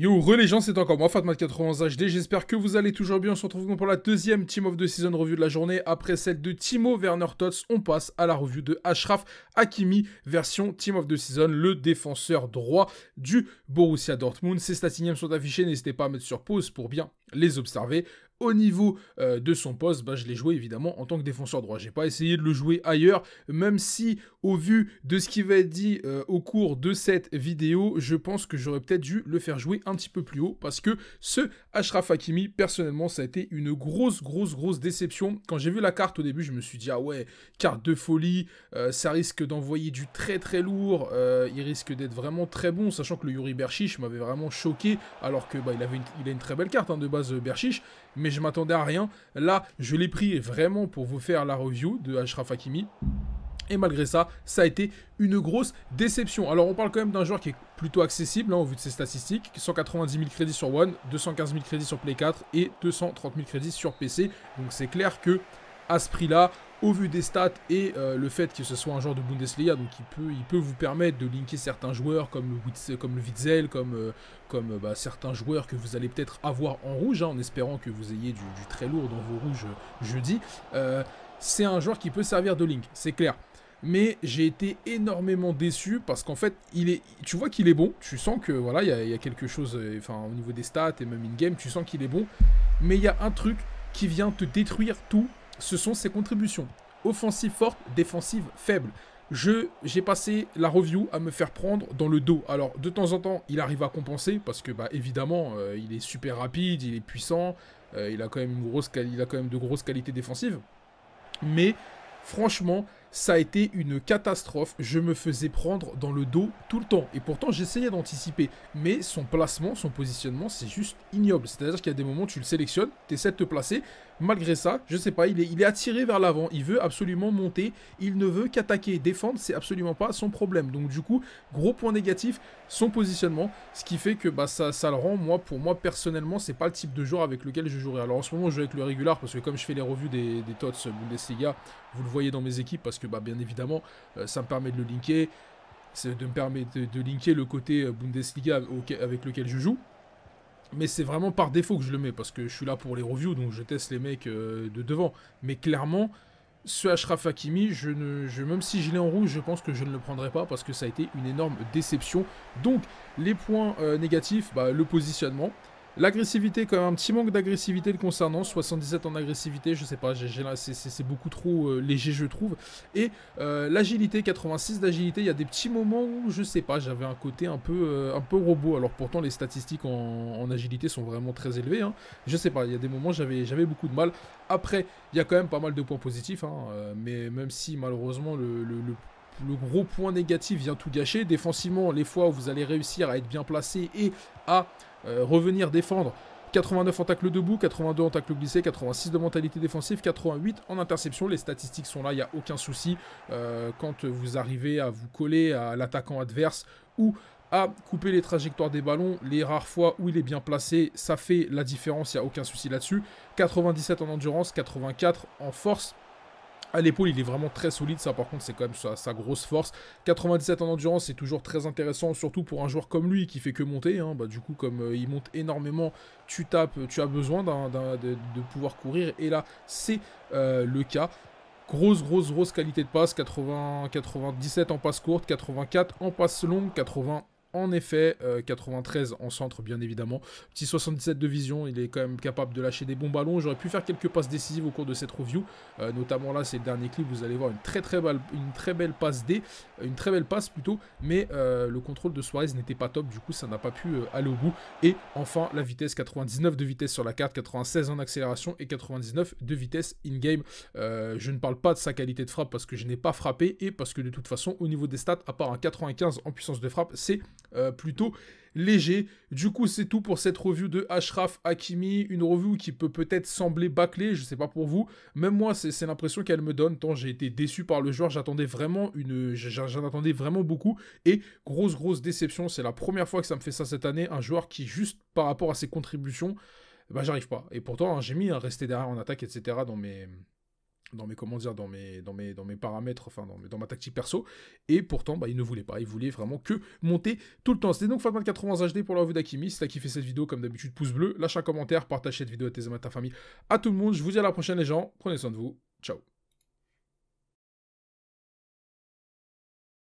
Yo, c'est encore moi, Fatmat91HD. J'espère que vous allez toujours bien. On se retrouve pour la deuxième Team of the Season Review de la journée. Après celle de Timo Werner Tots, on passe à la review de Ashraf Hakimi, version Team of the Season, le défenseur droit du Borussia Dortmund. Ses statiniums sont affichés. N'hésitez pas à mettre sur pause pour bien les observer au niveau euh, de son poste, bah, je l'ai joué évidemment en tant que défenseur droit. J'ai pas essayé de le jouer ailleurs, même si au vu de ce qui va être dit euh, au cours de cette vidéo, je pense que j'aurais peut-être dû le faire jouer un petit peu plus haut parce que ce Ashraf Hakimi, personnellement, ça a été une grosse, grosse, grosse déception. Quand j'ai vu la carte au début, je me suis dit ah ouais, carte de folie, euh, ça risque d'envoyer du très très lourd, il risque d'être vraiment très bon, sachant que le Yuri Berchiche m'avait vraiment choqué alors que bah, il avait il a une très belle carte hein, de base Berchiche mais je m'attendais à rien. Là, je l'ai pris vraiment pour vous faire la review de Ashraf Hakimi. Et malgré ça, ça a été une grosse déception. Alors on parle quand même d'un joueur qui est plutôt accessible hein, au vu de ses statistiques. 190 000 crédits sur One, 215 000 crédits sur Play 4 et 230 000 crédits sur PC. Donc c'est clair que à ce prix-là, au vu des stats et euh, le fait que ce soit un genre de Bundesliga, donc il peut, il peut vous permettre de linker certains joueurs comme le, Witzel, comme le euh, comme, comme bah, certains joueurs que vous allez peut-être avoir en rouge, hein, en espérant que vous ayez du, très lourd dans vos rouges euh, jeudi. c'est un joueur qui peut servir de link, c'est clair. Mais j'ai été énormément déçu parce qu'en fait, il est, tu vois qu'il est bon. Tu sens que voilà, il y, y, a quelque chose, enfin au niveau des stats et même in game, tu sens qu'il est bon. Mais il y a un truc qui vient te détruire tout ce sont ses contributions. Offensive forte, défensive faible. Je j'ai passé la review à me faire prendre dans le dos. Alors de temps en temps, il arrive à compenser parce que bah évidemment, euh, il est super rapide, il est puissant, euh, il a quand même une grosse il a quand même de grosses qualités défensives. Mais franchement, ça a été une catastrophe. Je me faisais prendre dans le dos tout le temps. Et pourtant, j'essayais d'anticiper. Mais son placement, son positionnement, c'est juste ignoble. C'est-à-dire qu'il y a des moments où tu le sélectionnes, tu essaies de te placer, malgré ça, je sais pas, il est, attiré vers l'avant, il veut absolument monter, il ne veut qu'attaquer, défendre, c'est absolument pas son problème. Donc du coup, gros point négatif, son positionnement, ce qui fait que bah, ça, ça le rend, moi, pour moi personnellement, c'est pas le type de joueur avec lequel je jouerai. Alors en ce moment, je joue avec le régulier parce que comme je fais les revues des, TOTS Bundesliga, vous le voyez dans mes équipes parce que bah, bien évidemment, euh, ça me permet de le linker, de me permettre de linker le côté euh, Bundesliga avec lequel je joue. Mais c'est vraiment par défaut que je le mets, parce que je suis là pour les reviews, donc je teste les mecs euh, de devant. Mais clairement, ce Ashraf Hakimi, je même si je l'ai en rouge, je pense que je ne le prendrai pas, parce que ça a été une énorme déception. Donc, les points euh, négatifs, bah, le positionnement, L'agressivité, quand même, un petit manque d'agressivité le concernant. 77 en agressivité, je sais pas, c'est beaucoup trop euh, léger, je trouve. Et euh, l'agilité, 86 d'agilité, il y a des petits moments où, je sais pas, j'avais un côté un peu, euh, un peu robot. Alors pourtant, les statistiques en, agilité sont vraiment très élevées. Hein. Je sais pas, il y a des moments j'avais beaucoup de mal. Après, il y a quand même pas mal de points positifs, hein, mais même si malheureusement le, le le gros point négatif vient tout gâcher. Défensivement, les fois où vous allez réussir à être bien placé et à euh, revenir défendre 89 en tacle debout, 82 en tacle glissé, 86 de mentalité défensive, 88 en interception. Les statistiques sont là, il n'y a aucun souci. Euh, quand vous arrivez à vous coller à l'attaquant adverse ou à couper les trajectoires des ballons, les rares fois où il est bien placé, ça fait la différence, il n'y a aucun souci là-dessus. 97 en endurance, 84 en force, à l'épaule, il est vraiment très solide, ça par contre c'est quand même sa, grosse force. 97 en endurance, c'est toujours très intéressant, surtout pour un joueur comme lui qui fait que monter. Hein. Bah, du coup, comme euh, il monte énormément, tu tapes, tu as besoin de, pouvoir courir, et là c'est euh, le cas. Grosse, grosse, grosse qualité de passe, 80, 97 en passe courte, 84 en passe longue, 80 en effet, 93 euh, en centre, bien évidemment. Petit 77 de vision, il est quand même capable de lâcher des bons ballons. J'aurais pu faire quelques passes décisives au cours de cette review. Euh, notamment là, ces derniers clips. vous allez voir une très très, belle, une très belle passe D, une très belle passe plutôt. Mais euh, le contrôle de Suarez n'était pas top, du coup ça n'a pas pu aller au bout. Et enfin, la vitesse 99 de vitesse sur la carte, 96 en accélération et 99 de vitesse in-game. je ne parle pas de sa qualité de frappe parce que je n'ai pas frappé et parce que de toute façon, au niveau des stats, à part un 95 en puissance de frappe, c'est euh, plutôt léger. Du coup, c'est tout pour cette review de Ashraf Hakimi, une review qui peut peut-être sembler bâclée, je sais pas pour vous. Même moi, c'est l'impression qu'elle me donne, tant j'ai été déçu par le joueur, j'attendais vraiment une, j'en attendais vraiment beaucoup. Et grosse grosse déception, c'est la première fois que ça me fait ça cette année, un joueur qui juste par rapport à ses contributions, bah j'arrive pas. Et pourtant, hein, j'ai mis un hein, rester derrière en attaque, etc. dans mes dans mes comment dire dans mes dans mes dans mes paramètres enfin dans, dans ma tactique perso et pourtant bah il ne voulait pas il voulait vraiment que monter tout le temps c'était donc Fatman 80 HD pour la revue d'Akimi si t'as kiffé cette vidéo comme d'habitude pouce bleu lâche un commentaire partage cette vidéo à tes amis à ta famille à tout le monde je vous dis à la prochaine les gens prenez soin de vous ciao